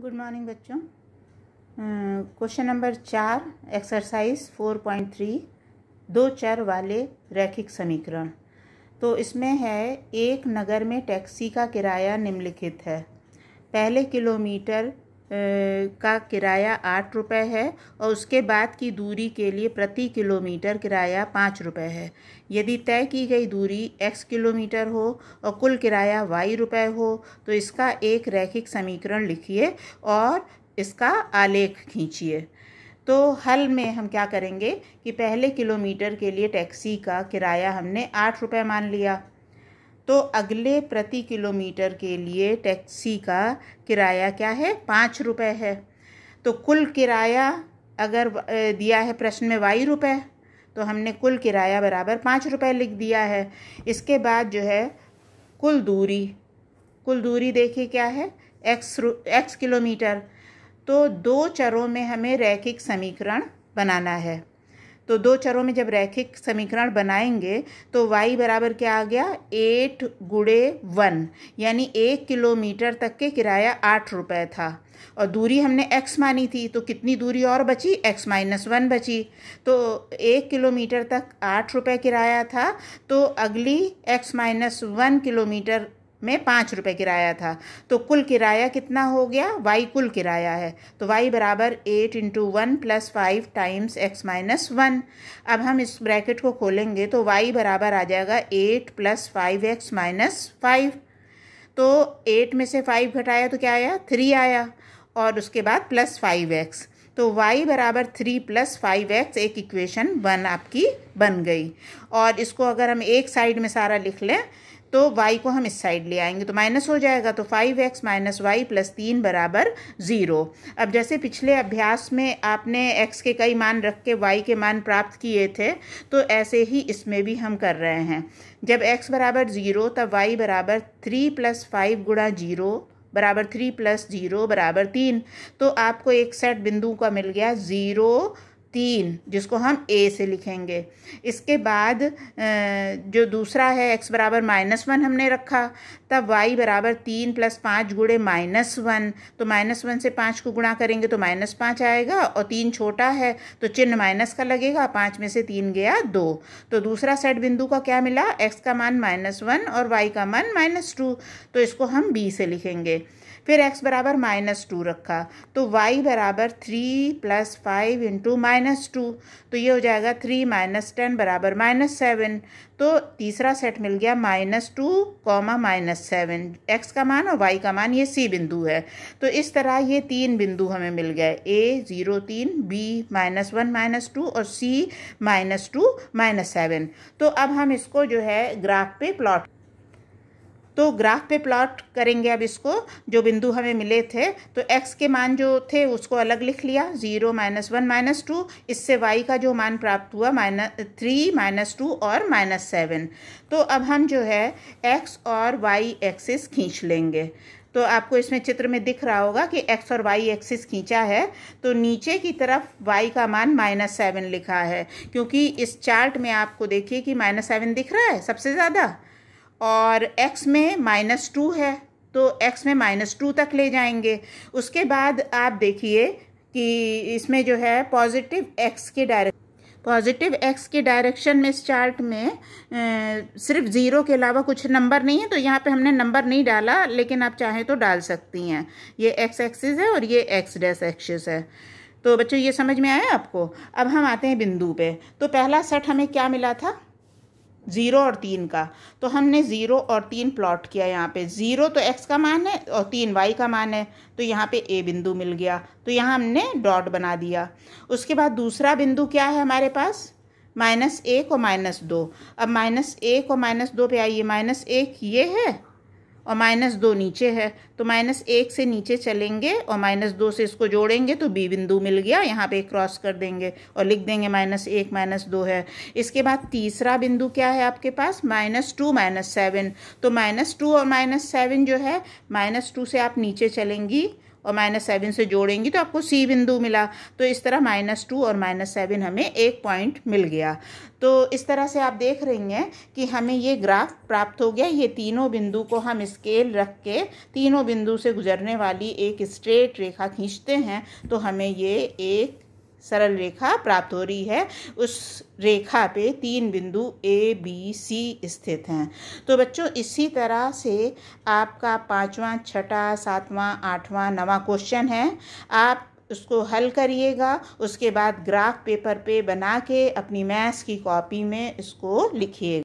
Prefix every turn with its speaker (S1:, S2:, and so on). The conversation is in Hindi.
S1: गुड मॉर्निंग बच्चों क्वेश्चन नंबर चार एक्सरसाइज फोर पॉइंट थ्री दो चर वाले रैखिक समीकरण तो इसमें है एक नगर में टैक्सी का किराया निम्नलिखित है पहले किलोमीटर का किराया आठ रुपये है और उसके बाद की दूरी के लिए प्रति किलोमीटर किराया पाँच रुपये है यदि तय की गई दूरी एक्स किलोमीटर हो और कुल किराया वाई रुपये हो तो इसका एक रैखिक समीकरण लिखिए और इसका आलेख खींचिए तो हल में हम क्या करेंगे कि पहले किलोमीटर के लिए टैक्सी का किराया हमने आठ रुपये मान लिया तो अगले प्रति किलोमीटर के लिए टैक्सी का किराया क्या है पाँच रुपये है तो कुल किराया अगर दिया है प्रश्न में वाई रुपये तो हमने कुल किराया बराबर पाँच रुपये लिख दिया है इसके बाद जो है कुल दूरी कुल दूरी देखिए क्या है एक्स एक्स किलोमीटर तो दो चरों में हमें रैखिक समीकरण बनाना है तो दो चरों में जब रैखिक समीकरण बनाएंगे तो y बराबर क्या आ गया एट गुड़े वन यानी एक किलोमीटर तक के किराया आठ रुपये था और दूरी हमने x मानी थी तो कितनी दूरी और बची x माइनस वन बची तो एक किलोमीटर तक आठ रुपये किराया था तो अगली x माइनस वन किलोमीटर में पाँच रुपये किराया था तो कुल किराया कितना हो गया वाई कुल किराया है तो वाई बराबर eight into one plus five times X minus one अब हम इस ब्रैकेट को खोलेंगे तो वाई बराबर आ जाएगा eight plus five X minus five तो एट में से फाइव घटाया तो क्या आया थ्री आया और उसके बाद प्लस फाइव एक्स तो y बराबर थ्री प्लस फाइव एक्स एक इक्वेशन वन आपकी बन गई और इसको अगर हम एक साइड में सारा लिख लें तो वाई को हम इस साइड ले आएंगे तो माइनस हो जाएगा तो five X minus Y plus तीन बराबर ज़ीरो अब जैसे पिछले अभ्यास में आपने एक्स के कई मान रख के वाई के मान प्राप्त किए थे तो ऐसे ही इसमें भी हम कर रहे हैं जब एक्स बराबर ज़ीरो तब वाई बराबर थ्री प्लस फाइव गुणा जीरो बराबर थ्री प्लस जीरो बराबर तीन तो आपको एक सेट बिंदु का मिल गया ज़ीरो तीन जिसको हम ए से लिखेंगे इसके बाद जो दूसरा है एक्स बराबर माइनस वन हमने रखा तब वाई बराबर तीन प्लस पाँच गुड़े माइनस वन तो माइनस वन से पाँच को गुणा करेंगे तो माइनस पाँच आएगा और तीन छोटा है तो चिन्ह माइनस का लगेगा पाँच में से तीन गया दो तो दूसरा सेट बिंदु का क्या मिला एक्स का मान माइनस वन और वाई का मान माइनस टू तो इसको हम बी से लिखेंगे फिर एक्स बराबर माइनस टू रखा तो वाई बराबर three plus five into minus minus two तो ये हो जाएगा थ्री माइनस टेन बराबर माइनस सेवन तो तीसरा सेट मिल गया minus two comma minus seven X का मान और वाई का मान ये सी बिंदु है तो इस तरह ये तीन बिंदु हमें मिल गए ए ज़ीरो तीन B minus one minus two और C minus two minus seven तो अब हम इसको जो है ग्राफ पे प्लॉट तो ग्राफ पे प्लॉट करेंगे अब इसको जो बिंदु हमें मिले थे तो एक्स के मान जो थे उसको अलग लिख लिया zero minus one minus two इससे वाई का जो मान प्राप्त हुआ माइनस थ्री माइनस टू और माइनस सेवन तो अब हम जो है एक्स और वाई एक्सिस खींच लेंगे तो आपको इसमें चित्र में दिख रहा होगा कि एक्स और वाई एक्सिस खींचा है तो नीचे की तरफ वाई का मान माइनस सेवन लिखा है क्योंकि इस चार्ट में आपको देखिए कि माइनस सेवन दिख रहा है सबसे ज़्यादा और एक्स में माइनस टू है तो एक्स में माइनस टू तक ले जाएंगे उसके बाद आप देखिए कि इसमें जो है पॉजिटिव एक्स के डायरेक्ट पॉजिटिव एक्स के डायरेक्शन में इस चार्ट में ए, सिर्फ ज़ीरो के अलावा कुछ नंबर नहीं है तो यहाँ पे हमने नंबर नहीं डाला लेकिन आप चाहें तो डाल सकती हैं ये एक्स एक्सिस है और ये एक्स डैस एक्सिस है तो बच्चों ये समझ में आया आपको अब हम आते हैं बिंदु पे तो पहला सेट हमें क्या मिला था ज़ीरो और तीन का तो हमने ज़ीरो और तीन प्लॉट किया यहाँ पे ज़ीरो तो एक्स का मान है और तीन वाई का मान है तो यहाँ पे ए बिंदु मिल गया तो यहाँ हमने डॉट बना दिया उसके बाद दूसरा बिंदु क्या है हमारे पास माइनस एक और माइनस दो अब माइनस एक और माइनस दो पे आइए माइनस एक ये है और माइनस दो नीचे है तो माइनस एक से नीचे चलेंगे और माइनस दो से इसको जोड़ेंगे तो बी बिंदु मिल गया यहाँ पे क्रॉस कर देंगे और लिख देंगे माइनस एक माइनस दो है इसके बाद तीसरा बिंदु क्या है आपके पास माइनस टू माइनस सेवन तो माइनस टू और माइनस सेवन जो है माइनस टू से आप नीचे चलेंगी और माइनस सेवन से जोड़ेंगी तो आपको सी बिंदु मिला तो इस तरह माइनस टू और माइनस सेवन हमें एक पॉइंट मिल गया तो इस तरह से आप देख रही हैं कि हमें ये ग्राफ प्राप्त हो गया ये तीनों बिंदु को हम स्केल रख के तीनों बिंदु से गुजरने वाली एक स्ट्रेट रेखा खींचते हैं तो हमें ये एक सरल रेखा प्राप्त हो रही है उस रेखा पे तीन बिंदु ए बी सी स्थित हैं तो बच्चों इसी तरह से आपका पाँचवा छठा सातवां आठवां नवा क्वेश्चन है आप उसको हल करिएगा उसके बाद ग्राफ पेपर पे बना के अपनी मैथ्स की कॉपी में इसको लिखिएगा